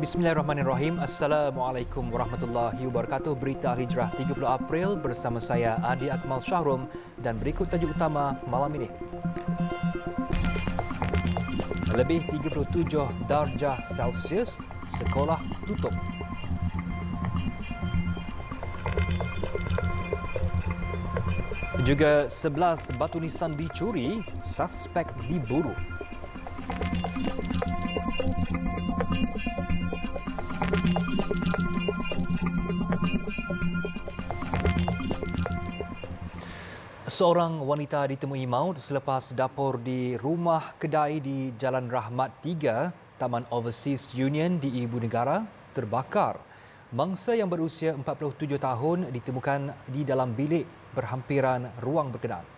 Bismillahirrahmanirrahim. Assalamualaikum warahmatullahi wabarakatuh. Berita Hijrah 30 April bersama saya Adi Akmal Syahrum dan berikut tajuk utama malam ini. Lebih 37 darjah Celsius, sekolah tutup. Juga 11 batu nisan dicuri, suspek diburu. Seorang wanita ditemui maut selepas dapur di rumah kedai di Jalan Rahmat 3, Taman Overseas Union di Ibu Negara terbakar. Mangsa yang berusia 47 tahun ditemukan di dalam bilik berhampiran ruang berkenaan.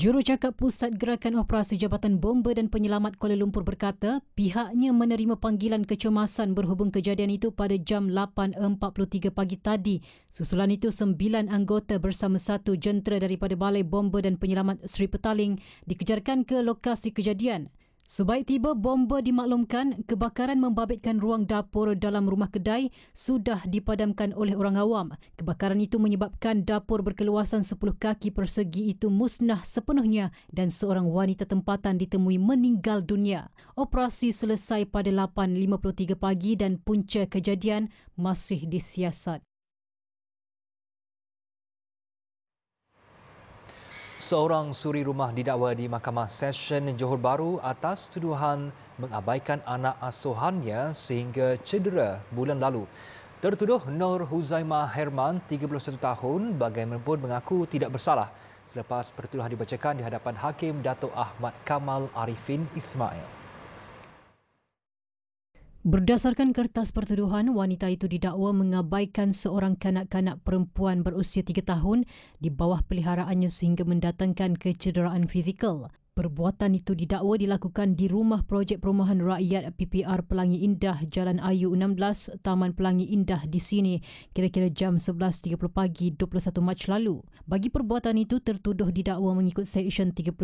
Jurucakap Pusat Gerakan Operasi Jabatan Bomba dan Penyelamat Kuala Lumpur berkata pihaknya menerima panggilan kecemasan berhubung kejadian itu pada jam 8.43 pagi tadi. Susulan itu, sembilan anggota bersama satu jentera daripada Balai Bomba dan Penyelamat Sri Petaling dikejarkan ke lokasi kejadian. Subai tiba bomba dimaklumkan, kebakaran membabitkan ruang dapur dalam rumah kedai sudah dipadamkan oleh orang awam. Kebakaran itu menyebabkan dapur berkeluasan 10 kaki persegi itu musnah sepenuhnya dan seorang wanita tempatan ditemui meninggal dunia. Operasi selesai pada 8.53 pagi dan punca kejadian masih disiasat. Seorang suri rumah didakwa di Mahkamah Session Johor Bahru atas tuduhan mengabaikan anak asuhannya sehingga cedera bulan lalu. Tertuduh Nur Huzaimah Herman, 31 tahun, bagaimanapun mengaku tidak bersalah selepas pertuduhan dibacakan di hadapan Hakim Dato' Ahmad Kamal Arifin Ismail. Berdasarkan kertas pertuduhan, wanita itu didakwa mengabaikan seorang kanak-kanak perempuan berusia tiga tahun di bawah peliharaannya sehingga mendatangkan kecederaan fizikal. Perbuatan itu didakwa dilakukan di rumah projek perumahan rakyat PPR Pelangi Indah Jalan Ayu 16 Taman Pelangi Indah di sini kira-kira jam 11.30 pagi 21 Mac lalu. Bagi perbuatan itu tertuduh didakwa mengikut Seksyen 31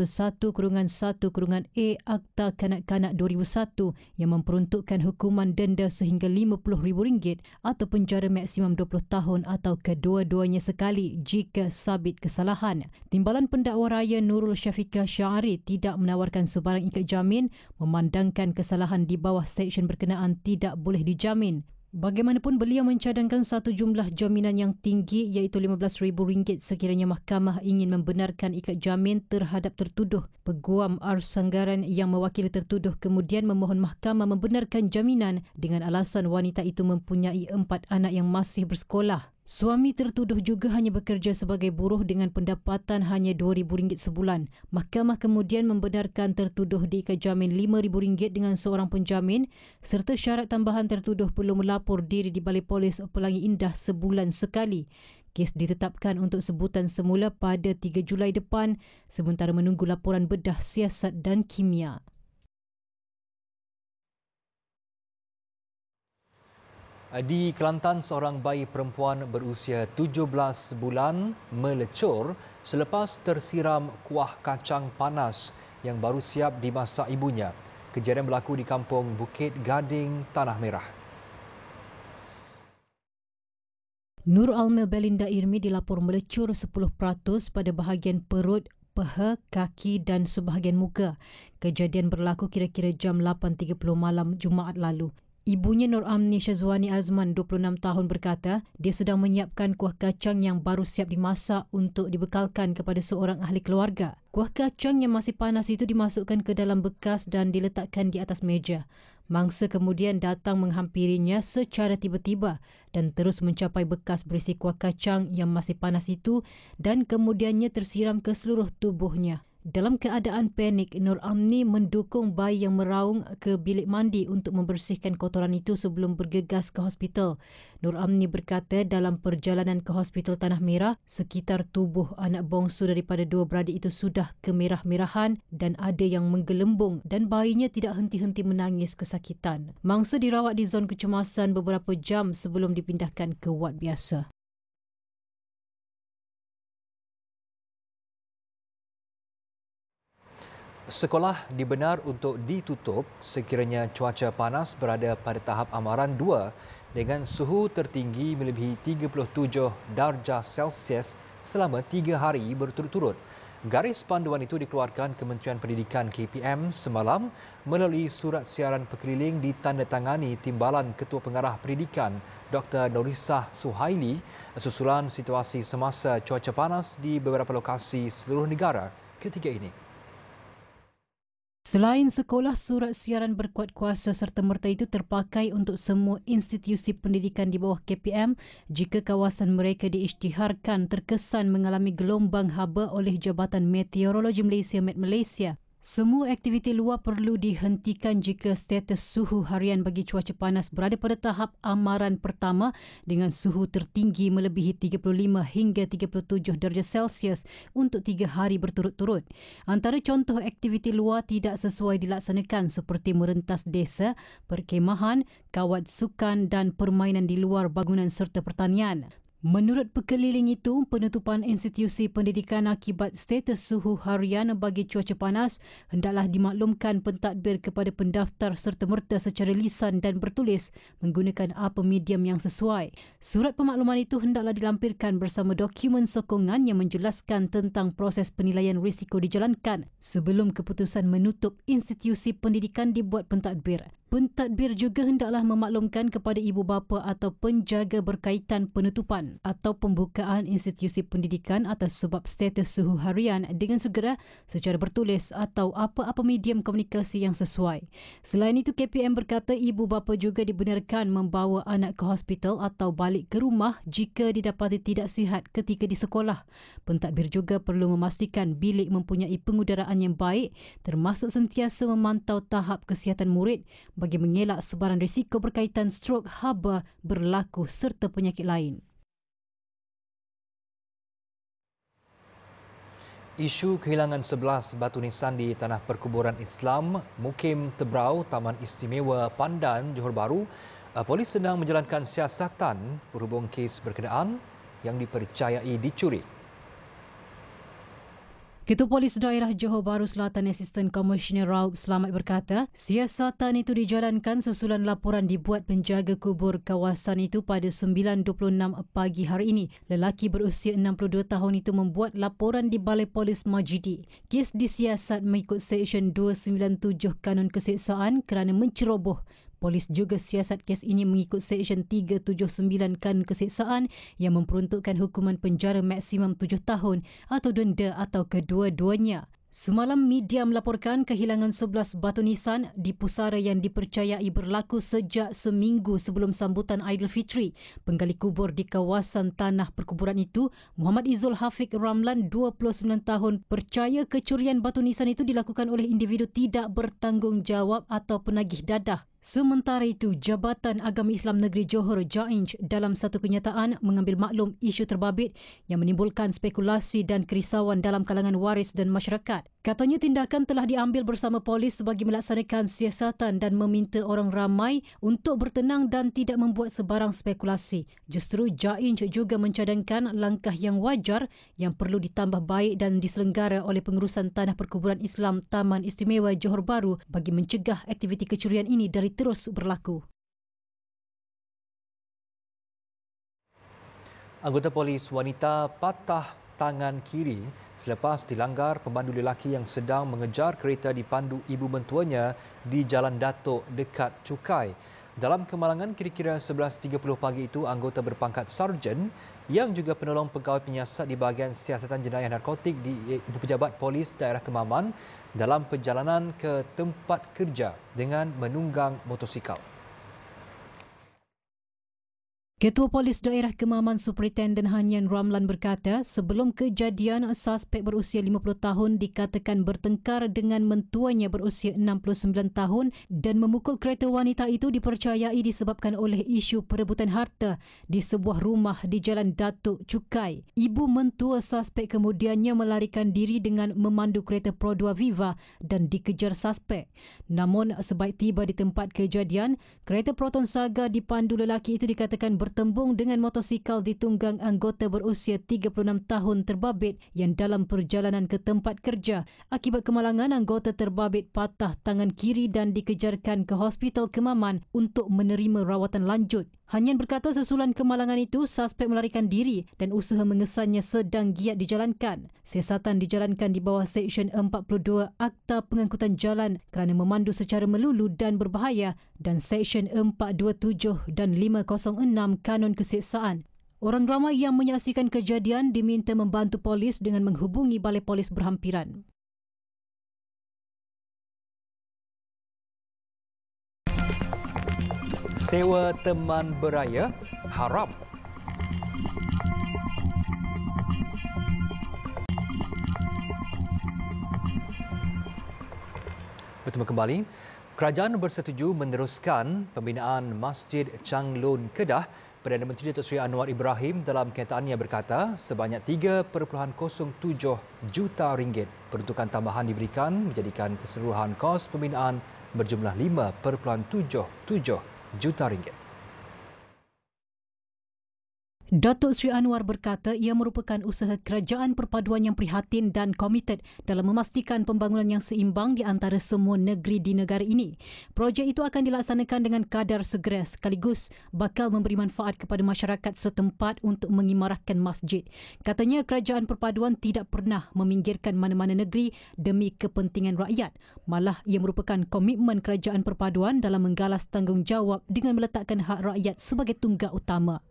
Kurungan 1 Kurungan A Akta Kanak-Kanak 2001 yang memperuntukkan hukuman denda sehingga RM50,000 atau penjara maksimum 20 tahun atau kedua-duanya sekali jika sabit kesalahan. Timbalan pendakwa raya Nurul Syafiqah Syarif tidak menawarkan sebarang ikat jamin memandangkan kesalahan di bawah seksyen berkenaan tidak boleh dijamin. Bagaimanapun beliau mencadangkan satu jumlah jaminan yang tinggi iaitu RM15,000 sekiranya mahkamah ingin membenarkan ikat jamin terhadap tertuduh. Peguam Ars Sanggaran yang mewakili tertuduh kemudian memohon mahkamah membenarkan jaminan dengan alasan wanita itu mempunyai empat anak yang masih bersekolah. Suami tertuduh juga hanya bekerja sebagai buruh dengan pendapatan hanya RM2,000 sebulan. Mahkamah kemudian membenarkan tertuduh diikat jamin RM5,000 dengan seorang penjamin serta syarat tambahan tertuduh perlu melapor diri di Balai Polis Pelangi Indah sebulan sekali. Kes ditetapkan untuk sebutan semula pada 3 Julai depan sementara menunggu laporan bedah siasat dan kimia. Eh, di Kelantan, seorang bayi perempuan berusia 17 bulan melecur selepas tersiram kuah kacang panas yang baru siap dimasak ibunya. Kejadian berlaku di kampung Bukit Gading, Tanah Merah. Nur Almel Belinda Irmi dilapor melecur 10% pada bahagian perut peha, kaki dan sebahagian muka. Kejadian berlaku kira-kira jam 8.30 malam Jumaat lalu. Ibunya Nur Amni Syazwani Azman, 26 tahun berkata, dia sedang menyiapkan kuah kacang yang baru siap dimasak untuk dibekalkan kepada seorang ahli keluarga. Kuah kacang yang masih panas itu dimasukkan ke dalam bekas dan diletakkan di atas meja. Mangsa kemudian datang menghampirinya secara tiba-tiba dan terus mencapai bekas berisi kuah kacang yang masih panas itu dan kemudiannya tersiram ke seluruh tubuhnya. Dalam keadaan panik, Nur Amni mendukung bayi yang meraung ke bilik mandi untuk membersihkan kotoran itu sebelum bergegas ke hospital. Nur Amni berkata dalam perjalanan ke hospital Tanah Merah, sekitar tubuh anak bongsu daripada dua beradik itu sudah kemerah-merahan dan ada yang menggelembung dan bayinya tidak henti-henti menangis kesakitan. Mangsa dirawat di zon kecemasan beberapa jam sebelum dipindahkan ke wad biasa. Sekolah dibenar untuk ditutup sekiranya cuaca panas berada pada tahap amaran 2 dengan suhu tertinggi melebihi 37 darjah Celsius selama 3 hari berturut-turut. Garis panduan itu dikeluarkan Kementerian Pendidikan KPM semalam melalui surat siaran pekeliling ditandatangani Timbalan Ketua Pengarah Pendidikan Dr. Norisah Suhaili susulan situasi semasa cuaca panas di beberapa lokasi seluruh negara ketika ini. Selain sekolah, surat siaran berkuat kuasa serta merta itu terpakai untuk semua institusi pendidikan di bawah KPM jika kawasan mereka diisytiharkan terkesan mengalami gelombang haba oleh Jabatan Meteorologi Malaysia, Met Malaysia. Semua aktiviti luar perlu dihentikan jika status suhu harian bagi cuaca panas berada pada tahap amaran pertama dengan suhu tertinggi melebihi 35 hingga 37 darjah Celsius untuk tiga hari berturut-turut. Antara contoh aktiviti luar tidak sesuai dilaksanakan seperti merentas desa, perkemahan, kawat sukan dan permainan di luar bangunan serta pertanian. Menurut pekeliling itu, penutupan institusi pendidikan akibat status suhu harian bagi cuaca panas hendaklah dimaklumkan pentadbir kepada pendaftar serta-merta secara lisan dan bertulis menggunakan apa medium yang sesuai. Surat pemakluman itu hendaklah dilampirkan bersama dokumen sokongan yang menjelaskan tentang proses penilaian risiko dijalankan sebelum keputusan menutup institusi pendidikan dibuat pentadbir. Pentadbir juga hendaklah memaklumkan kepada ibu bapa atau penjaga berkaitan penutupan atau pembukaan institusi pendidikan atas sebab status suhu harian dengan segera secara bertulis atau apa-apa medium komunikasi yang sesuai. Selain itu, KPM berkata ibu bapa juga dibenarkan membawa anak ke hospital atau balik ke rumah jika didapati tidak sihat ketika di sekolah. Pentadbir juga perlu memastikan bilik mempunyai pengudaraan yang baik termasuk sentiasa memantau tahap kesihatan murid bagi mengelak sebarang risiko berkaitan strok haba berlaku serta penyakit lain. Isu kehilangan 11 batu nisan di tanah perkuburan Islam, Mukim Tebrau, Taman Istimewa Pandan, Johor Bahru, eh, polis sedang menjalankan siasatan berhubung kes berkenaan yang dipercayai dicuri. Ketua Polis Daerah Johor Bahru Selatan Assistant Commissioner Raub Selamat berkata, siasatan itu dijalankan susulan laporan dibuat penjaga kubur kawasan itu pada 9.26 pagi hari ini. Lelaki berusia 62 tahun itu membuat laporan di Balai Polis Majidi. Kes disiasat mengikut Seksyen 297 Kanun Keseksaan kerana menceroboh polis juga siasat kes ini mengikut Seksyen 379 Kanun Keseksaan yang memperuntukkan hukuman penjara maksimum tujuh tahun atau denda atau kedua-duanya. Semalam media melaporkan kehilangan 11 batu nisan di pusara yang dipercayai berlaku sejak seminggu sebelum sambutan Aidilfitri. Penggali kubur di kawasan tanah perkuburan itu, Muhammad Izul Hafiq Ramlan, 29 tahun, percaya kecurian batu nisan itu dilakukan oleh individu tidak bertanggungjawab atau penagih dadah. Sementara itu, Jabatan Agama Islam Negeri Johor Jainj dalam satu kenyataan mengambil maklum isu terbabit yang menimbulkan spekulasi dan kerisauan dalam kalangan waris dan masyarakat. Katanya tindakan telah diambil bersama polis bagi melaksanakan siasatan dan meminta orang ramai untuk bertenang dan tidak membuat sebarang spekulasi. Justru Jainj juga mencadangkan langkah yang wajar yang perlu ditambah baik dan diselenggara oleh pengurusan tanah perkuburan Islam Taman Istimewa Johor Baru bagi mencegah aktiviti kecurian ini dari terus berlaku. Anggota polis wanita patah tangan kiri selepas dilanggar pemandu lelaki yang sedang mengejar kereta dipandu ibu mentuanya di Jalan Datuk dekat Cukai. Dalam kemalangan kira-kira 11.30 pagi itu, anggota berpangkat sarjan yang juga penolong pegawai penyiasat di bahagian siasatan jenayah narkotik di eh, Ibu Pejabat Polis Daerah Kemaman dalam perjalanan ke tempat kerja dengan menunggang motosikal. Ketua Polis Daerah Kemaman Superintenden Hanyan Ramlan berkata, sebelum kejadian, suspek berusia 50 tahun dikatakan bertengkar dengan mentuanya berusia 69 tahun dan memukul kereta wanita itu dipercayai disebabkan oleh isu perebutan harta di sebuah rumah di Jalan Datuk Cukai. Ibu mentua suspek kemudiannya melarikan diri dengan memandu kereta Pro 2 Viva dan dikejar suspek. Namun, sebaik tiba di tempat kejadian, kereta Proton Saga dipandu lelaki itu dikatakan ber- bertembung dengan motosikal ditunggang anggota berusia 36 tahun terbabit yang dalam perjalanan ke tempat kerja. Akibat kemalangan, anggota terbabit patah tangan kiri dan dikejarkan ke hospital kemaman untuk menerima rawatan lanjut. Hanyan berkata susulan kemalangan itu, suspek melarikan diri dan usaha mengesannya sedang giat dijalankan. Siasatan dijalankan di bawah Seksyen 42 Akta Pengangkutan Jalan kerana memandu secara melulu dan berbahaya dan Seksyen 427 dan 506 Kanun Kesiksaan. Orang ramai yang menyaksikan kejadian diminta membantu polis dengan menghubungi balai polis berhampiran. sewa teman beraya haram. Bertemu kembali, kerajaan bersetuju meneruskan pembinaan Masjid Changlun Kedah Perdana Menteri Datuk Seri Anwar Ibrahim dalam kenyataannya berkata sebanyak 3.07 juta ringgit peruntukan tambahan diberikan menjadikan keseluruhan kos pembinaan berjumlah 5.77 juta juta ringgit. Datuk Sri Anwar berkata ia merupakan usaha kerajaan perpaduan yang prihatin dan komited dalam memastikan pembangunan yang seimbang di antara semua negeri di negara ini. Projek itu akan dilaksanakan dengan kadar segera sekaligus bakal memberi manfaat kepada masyarakat setempat untuk mengimarahkan masjid. Katanya kerajaan perpaduan tidak pernah meminggirkan mana-mana negeri demi kepentingan rakyat. Malah ia merupakan komitmen kerajaan perpaduan dalam menggalas tanggungjawab dengan meletakkan hak rakyat sebagai tunggak utama.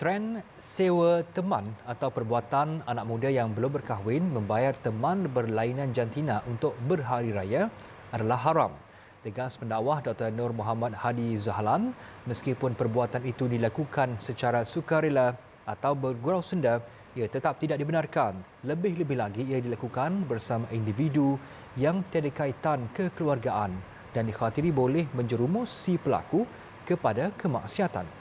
Trend sewa teman atau perbuatan anak muda yang belum berkahwin membayar teman berlainan jantina untuk berhari raya adalah haram. Tegas pendakwah Dr. Nur Muhammad Hadi Zahlan, meskipun perbuatan itu dilakukan secara sukarela atau bergurau senda, ia tetap tidak dibenarkan. Lebih-lebih lagi ia dilakukan bersama individu yang tiada kaitan kekeluargaan dan dikhawatiri boleh menjerumus si pelaku kepada kemaksiatan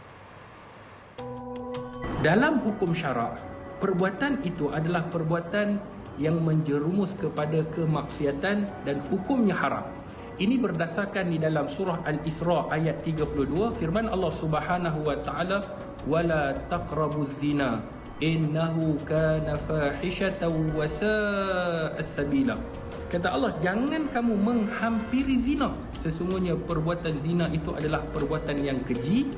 dalam hukum syarak perbuatan itu adalah perbuatan yang menjerumus kepada kemaksiatan dan hukumnya haram ini berdasarkan di dalam surah al-isra ayat 32 firman Allah Subhanahu wa taala wala taqrabuz zina innahu kana fahishatan wa sa'a sabila kata Allah jangan kamu menghampiri zina sesungguhnya perbuatan zina itu adalah perbuatan yang keji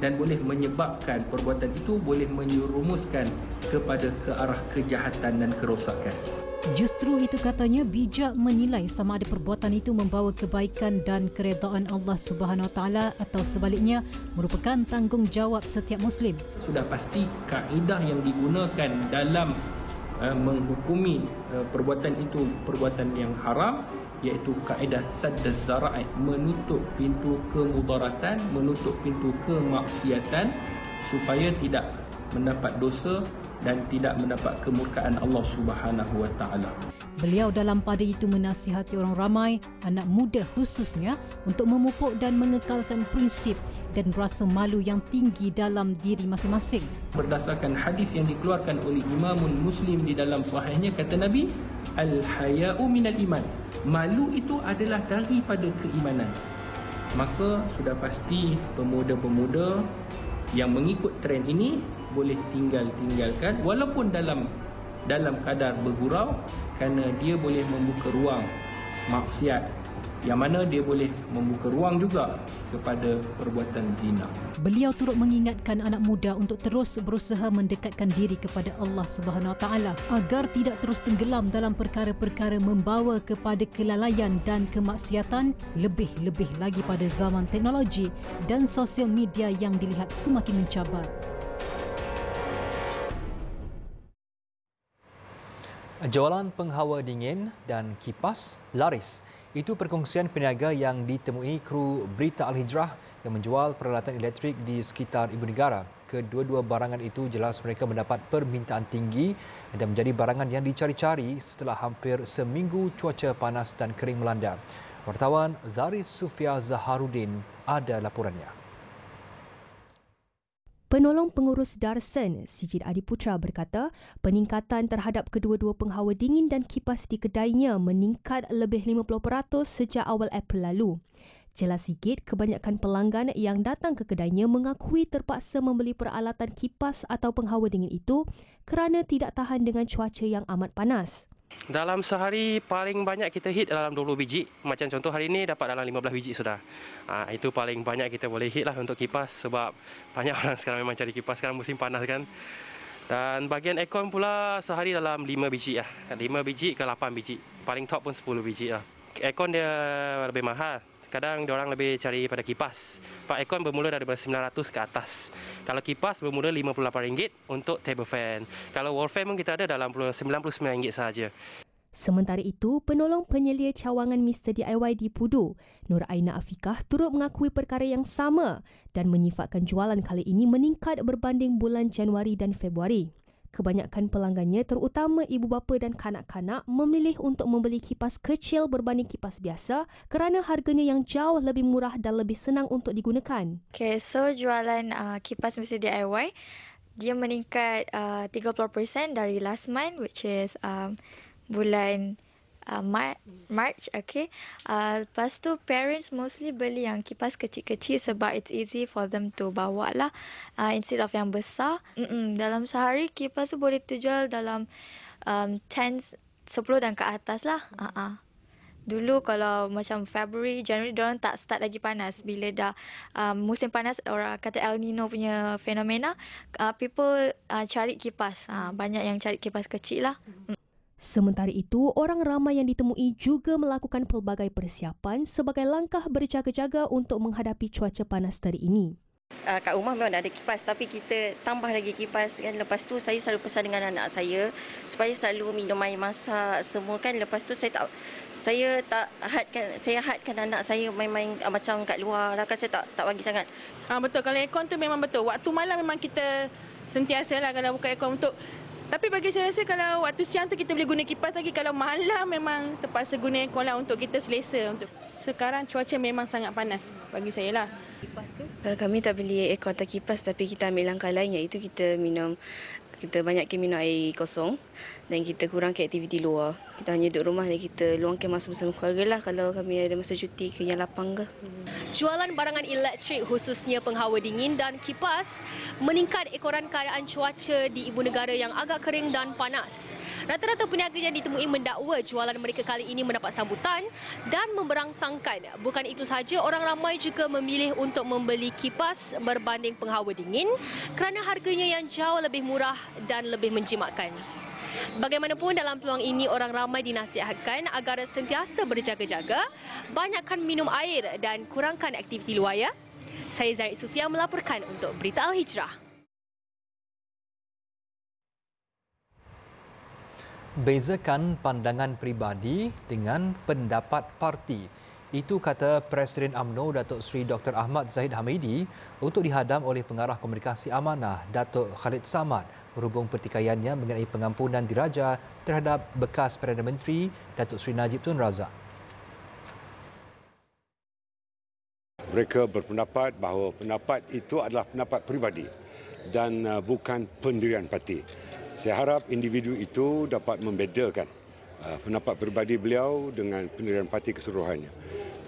dan boleh menyebabkan perbuatan itu boleh menyerumuskan kepada ke arah kejahatan dan kerosakan. Justru itu katanya bijak menilai sama ada perbuatan itu membawa kebaikan dan keredaan Allah Subhanahu taala atau sebaliknya merupakan tanggungjawab setiap muslim. Sudah pasti kaedah yang digunakan dalam eh, menghukumi eh, perbuatan itu perbuatan yang haram iaitu kaedah sadd zara'i menutup pintu kemudaratan menutup pintu kemaksiatan supaya tidak mendapat dosa dan tidak mendapat kemurkaan Allah Subhanahu wa Beliau dalam pada itu menasihati orang ramai, anak muda khususnya untuk memupuk dan mengekalkan prinsip dan rasa malu yang tinggi dalam diri masing-masing. Berdasarkan hadis yang dikeluarkan oleh Imamul Muslim di dalam sahihnya kata Nabi, al-haya'u minal iman. Malu itu adalah daripada keimanan. Maka sudah pasti pemuda-pemuda yang mengikut tren ini boleh tinggal-tinggalkan walaupun dalam dalam kadar bergurau kerana dia boleh membuka ruang maksiat yang mana dia boleh membuka ruang juga kepada perbuatan zina. Beliau turut mengingatkan anak muda untuk terus berusaha mendekatkan diri kepada Allah Subhanahu Wa Taala agar tidak terus tenggelam dalam perkara-perkara membawa kepada kelalaian dan kemaksiatan lebih-lebih lagi pada zaman teknologi dan sosial media yang dilihat semakin mencabar. Jualan penghawa dingin dan kipas laris itu perkongsian peniaga yang ditemui kru Berita Al-Hijrah yang menjual peralatan elektrik di sekitar ibu negara. Kedua-dua barangan itu jelas mereka mendapat permintaan tinggi dan menjadi barangan yang dicari-cari setelah hampir seminggu cuaca panas dan kering melanda. Wartawan Zaris Sufia Zaharudin ada laporannya. Penolong pengurus Darsen, Sijid Adiputra berkata, peningkatan terhadap kedua-dua penghawa dingin dan kipas di kedainya meningkat lebih 50% sejak awal April lalu. Jelas sikit, kebanyakan pelanggan yang datang ke kedainya mengakui terpaksa membeli peralatan kipas atau penghawa dingin itu kerana tidak tahan dengan cuaca yang amat panas. Dalam sehari paling banyak kita hit dalam 20 biji. Macam contoh hari ini dapat dalam 15 biji sudah. Ha, itu paling banyak kita boleh hit lah untuk kipas sebab banyak orang sekarang memang cari kipas. Sekarang musim panas kan. Dan bagian aircon pula sehari dalam 5 biji lah. 5 biji ke 8 biji. Paling top pun 10 biji lah. Aircon dia lebih mahal kadang dia orang lebih cari pada kipas. Pak aircon bermula daripada 900 ke atas. Kalau kipas bermula rm ringgit untuk table fan. Kalau wall fan pun kita ada dalam rm ringgit sahaja. Sementara itu, penolong penyelia cawangan Mr. DIY di Pudu, Nur Aina Afikah turut mengakui perkara yang sama dan menyifatkan jualan kali ini meningkat berbanding bulan Januari dan Februari. Kebanyakan pelanggannya, terutama ibu bapa dan kanak-kanak, memilih untuk membeli kipas kecil berbanding kipas biasa kerana harganya yang jauh lebih murah dan lebih senang untuk digunakan. Okay, so jualan uh, kipas mesin DIY, dia meningkat uh, 30% dari last month which is um, bulan uh, Mar- March, okay. Uh, lepas tu, parents mostly beli yang kipas kecil-kecil sebab it's easy for them to bawa lah. Uh, instead of yang besar. Mm-mm. Dalam sehari, kipas tu boleh terjual dalam um, 10, 10 dan ke atas lah. Uh-uh. Dulu kalau macam February, January, diorang tak start lagi panas. Bila dah um, musim panas, orang kata El Nino punya fenomena, uh, people uh, cari kipas. Uh, banyak yang cari kipas kecil lah. mm Sementara itu, orang ramai yang ditemui juga melakukan pelbagai persiapan sebagai langkah berjaga-jaga untuk menghadapi cuaca panas teri ini. Uh, kat rumah memang ada kipas tapi kita tambah lagi kipas kan. Lepas tu saya selalu pesan dengan anak saya supaya selalu minum air masak semua kan. Lepas tu saya tak saya tak hadkan saya hadkan anak saya main-main uh, macam kat luar lah kan saya tak tak bagi sangat. uh, betul kalau aircon tu memang betul. Waktu malam memang kita sentiasa lah kalau buka aircon untuk tapi bagi saya rasa kalau waktu siang tu kita boleh guna kipas lagi. Kalau malam memang terpaksa guna aircon lah untuk kita selesa. Untuk sekarang cuaca memang sangat panas bagi saya lah. Kipas ke? Eh, kami tak beli aircon atau kipas tapi kita ambil langkah lain iaitu kita minum kita banyak minum air kosong dan kita kurangkan aktiviti luar kita hanya duduk rumah dan kita luangkan masa bersama keluarga lah kalau kami ada masa cuti ke yang lapang ke. Hmm. Jualan barangan elektrik khususnya penghawa dingin dan kipas meningkat ekoran keadaan cuaca di ibu negara yang agak kering dan panas. Rata-rata peniaga yang ditemui mendakwa jualan mereka kali ini mendapat sambutan dan memberangsangkan. Bukan itu sahaja, orang ramai juga memilih untuk membeli kipas berbanding penghawa dingin kerana harganya yang jauh lebih murah dan lebih menjimatkan. Bagaimanapun dalam peluang ini orang ramai dinasihatkan agar sentiasa berjaga-jaga, banyakkan minum air dan kurangkan aktiviti luar ya. Saya Zahid Sufia melaporkan untuk Berita Al-Hijrah. Bezakan pandangan pribadi dengan pendapat parti. Itu kata Presiden AMNO Datuk Seri Dr. Ahmad Zahid Hamidi untuk dihadam oleh Pengarah Komunikasi Amanah Datuk Khalid Samad berhubung pertikaiannya mengenai pengampunan diraja terhadap bekas Perdana Menteri Datuk Seri Najib Tun Razak. Mereka berpendapat bahawa pendapat itu adalah pendapat peribadi dan uh, bukan pendirian parti. Saya harap individu itu dapat membedakan uh, pendapat peribadi beliau dengan pendirian parti keseluruhannya.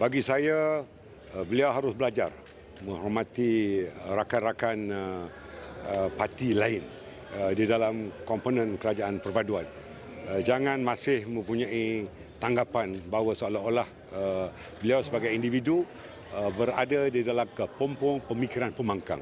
Bagi saya, uh, beliau harus belajar menghormati rakan-rakan parti lain. Eh, di dalam komponen kerajaan perpaduan. Eh, jangan masih mempunyai tanggapan bahawa seolah-olah eh, beliau sebagai individu berada di dalam kepompong pemikiran pemangkang.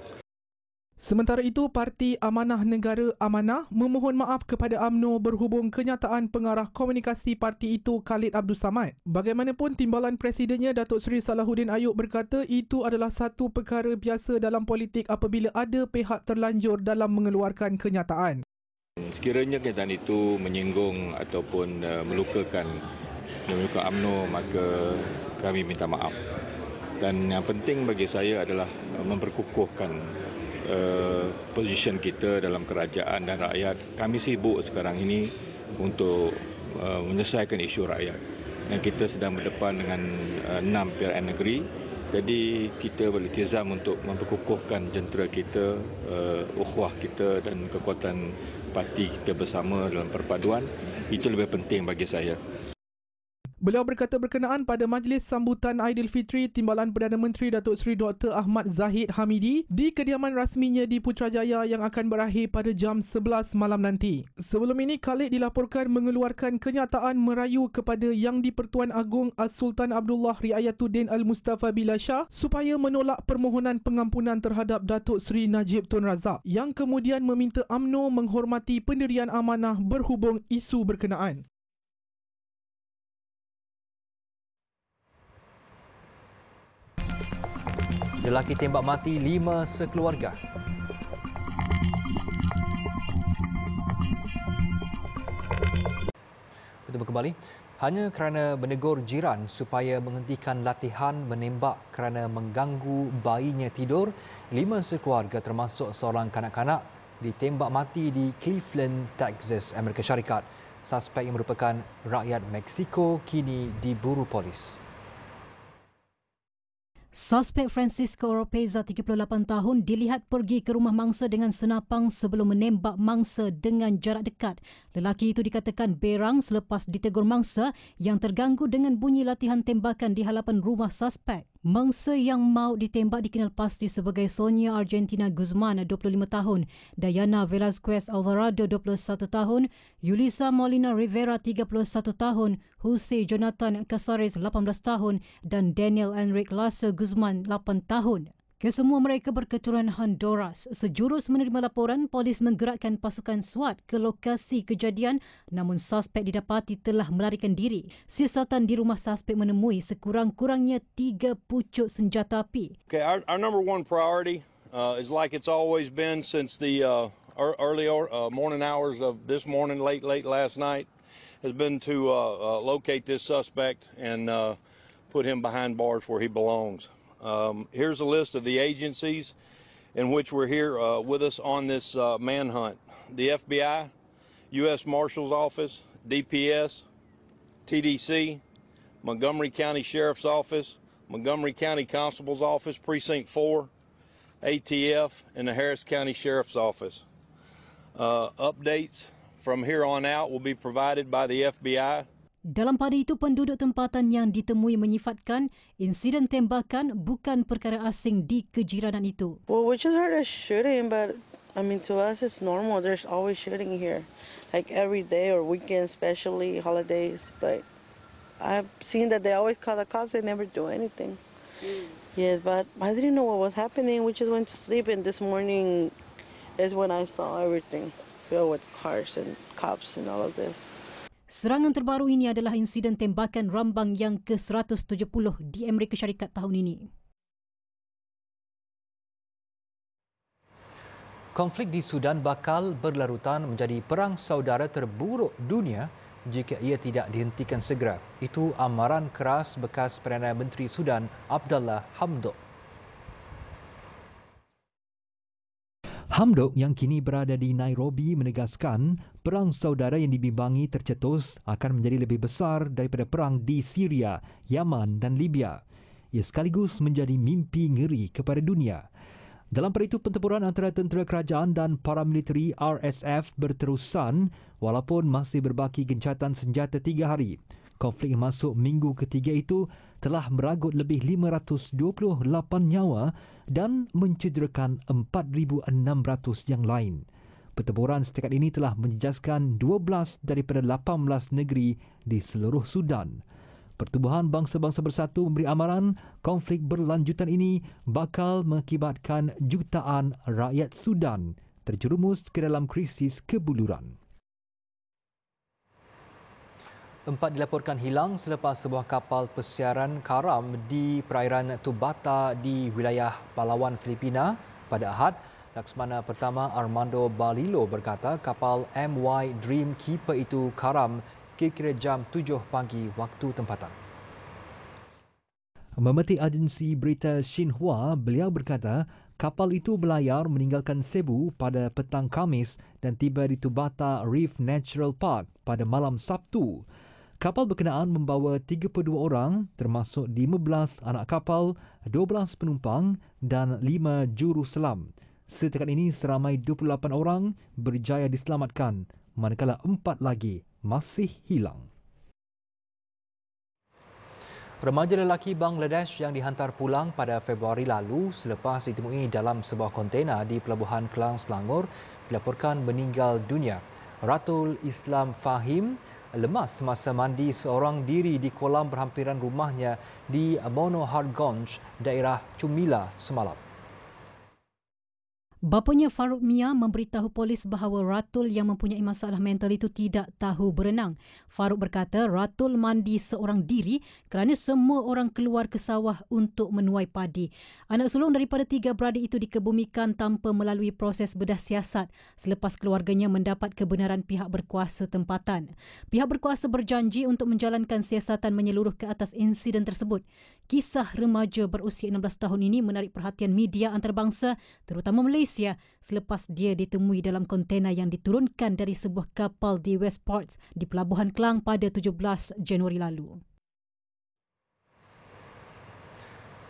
Sementara itu, Parti Amanah Negara Amanah memohon maaf kepada AMNO berhubung kenyataan pengarah komunikasi parti itu Khalid Abdul Samad. Bagaimanapun timbalan presidennya Datuk Seri Salahuddin Ayub berkata itu adalah satu perkara biasa dalam politik apabila ada pihak terlanjur dalam mengeluarkan kenyataan. Sekiranya kenyataan itu menyinggung ataupun eh, melukakan melukakan AMNO maka kami minta maaf. Dan yang penting bagi saya adalah eh, memperkukuhkan Eh, position kita dalam kerajaan dan rakyat. Kami sibuk sekarang ini untuk eh, menyelesaikan isu rakyat. Dan kita sedang berdepan dengan eh, enam uh, PRN negeri. Jadi kita beritizam untuk memperkukuhkan jentera kita, uh, ukhwah kita dan kekuatan parti kita bersama dalam perpaduan. Itu lebih penting bagi saya. Beliau berkata berkenaan pada majlis sambutan Aidilfitri Timbalan Perdana Menteri Datuk Seri Dr. Ahmad Zahid Hamidi di kediaman rasminya di Putrajaya yang akan berakhir pada jam 11 malam nanti. Sebelum ini, Khalid dilaporkan mengeluarkan kenyataan merayu kepada Yang di-Pertuan Agong sultan Abdullah Riayatuddin Al-Mustafa Bilashah supaya menolak permohonan pengampunan terhadap Datuk Seri Najib Tun Razak yang kemudian meminta AMNO menghormati pendirian amanah berhubung isu berkenaan. Lelaki tembak mati lima sekeluarga. Kita kembali. Hanya kerana menegur jiran supaya menghentikan latihan menembak kerana mengganggu bayinya tidur, lima sekeluarga termasuk seorang kanak-kanak ditembak mati di Cleveland, Texas, Amerika Syarikat. Suspek yang merupakan rakyat Meksiko kini diburu polis. Suspek Francisco Oropeza, 38 tahun, dilihat pergi ke rumah mangsa dengan senapang sebelum menembak mangsa dengan jarak dekat. Lelaki itu dikatakan berang selepas ditegur mangsa yang terganggu dengan bunyi latihan tembakan di halapan rumah suspek. Mangsa yang maut ditembak dikenal pasti sebagai Sonia Argentina Guzman, 25 tahun, Diana Velasquez Alvarado, 21 tahun, Yulisa Molina Rivera, 31 tahun, Jose Jonathan Casares, 18 tahun, dan Daniel Enrique Lasso Guzman, 8 tahun. Kesemua mereka berketurunan Honduras. Sejurus menerima laporan, polis menggerakkan pasukan SWAT ke lokasi kejadian namun suspek didapati telah melarikan diri. Siasatan di rumah suspek menemui sekurang-kurangnya tiga pucuk senjata api. Okay, our, our number one priority uh, is like it's always been since the uh, early uh, morning hours of this morning, late, late last night has been to uh, uh, locate this suspect and uh, put him behind bars where he belongs. Um, here's a list of the agencies in which we're here uh, with us on this uh, manhunt. The FBI, U.S. Marshal's Office, DPS, TDC, Montgomery County Sheriff's Office, Montgomery County Constable's Office, Precinct 4, ATF, and the Harris County Sheriff's Office. Uh, updates from here on out will be provided by the FBI Dalam pada itu, penduduk tempatan yang ditemui menyifatkan insiden tembakan bukan perkara asing di kejiranan itu. Well, we just heard a shooting, but I mean, to us, it's normal. There's always shooting here, like every day or weekend, especially holidays. But I've seen that they always call the cops. They never do anything. Hmm. Yes, but I didn't know what was happening. We just went to sleep, and this morning is when I saw everything filled with cars and cops and all of this. Serangan terbaru ini adalah insiden tembakan rambang yang ke-170 di Amerika Syarikat tahun ini. Konflik di Sudan bakal berlarutan menjadi perang saudara terburuk dunia jika ia tidak dihentikan segera. Itu amaran keras bekas Perdana Menteri Sudan Abdullah Hamdok. Hamdok yang kini berada di Nairobi menegaskan perang saudara yang dibimbangi tercetus akan menjadi lebih besar daripada perang di Syria, Yaman dan Libya. Ia sekaligus menjadi mimpi ngeri kepada dunia. Dalam peritu pertempuran antara tentera kerajaan dan paramiliteri RSF berterusan walaupun masih berbaki gencatan senjata tiga hari. Konflik masuk minggu ketiga itu telah meragut lebih 528 nyawa dan mencederakan 4,600 yang lain. Pertempuran setakat ini telah menjejaskan 12 daripada 18 negeri di seluruh Sudan. Pertubuhan Bangsa-Bangsa Bersatu memberi amaran konflik berlanjutan ini bakal mengakibatkan jutaan rakyat Sudan terjerumus ke dalam krisis kebuluran. Empat dilaporkan hilang selepas sebuah kapal pesiaran karam di perairan Tubata di wilayah Palawan, Filipina pada Ahad. Laksmana pertama Armando Balilo berkata kapal MY Dream Keeper itu karam kira-kira jam 7 pagi waktu tempatan. Memetik agensi berita Xinhua, beliau berkata kapal itu berlayar meninggalkan Cebu pada petang Kamis dan tiba di Tubata Reef Natural Park pada malam Sabtu. Kapal berkenaan membawa 32 orang termasuk 15 anak kapal, 12 penumpang dan 5 juru selam. Setakat ini seramai 28 orang berjaya diselamatkan manakala 4 lagi masih hilang. Remaja lelaki Bangladesh yang dihantar pulang pada Februari lalu selepas ditemui dalam sebuah kontena di Pelabuhan Kelang Selangor dilaporkan meninggal dunia. Ratul Islam Fahim lemas semasa mandi seorang diri di kolam berhampiran rumahnya di Monohard Gonj, daerah Cumila semalam. Bapanya Farouk Mia memberitahu polis bahawa Ratul yang mempunyai masalah mental itu tidak tahu berenang. Farouk berkata Ratul mandi seorang diri kerana semua orang keluar ke sawah untuk menuai padi. Anak sulung daripada tiga beradik itu dikebumikan tanpa melalui proses bedah siasat selepas keluarganya mendapat kebenaran pihak berkuasa tempatan. Pihak berkuasa berjanji untuk menjalankan siasatan menyeluruh ke atas insiden tersebut. Kisah remaja berusia 16 tahun ini menarik perhatian media antarabangsa terutama Malaysia selepas dia ditemui dalam kontena yang diturunkan dari sebuah kapal di Westport di Pelabuhan Kelang pada 17 Januari lalu.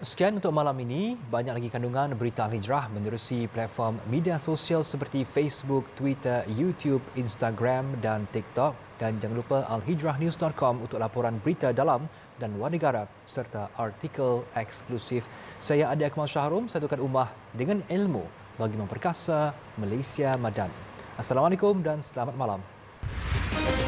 Sekian untuk malam ini. Banyak lagi kandungan berita al hijrah menerusi platform media sosial seperti Facebook, Twitter, YouTube, Instagram dan TikTok. Dan jangan lupa alhijrahnews.com untuk laporan berita dalam dan luar negara serta artikel eksklusif. Saya Adi Akmal Syahrum, satukan umah dengan ilmu bagi memperkasa Malaysia Madani. Assalamualaikum dan selamat malam. Thank you.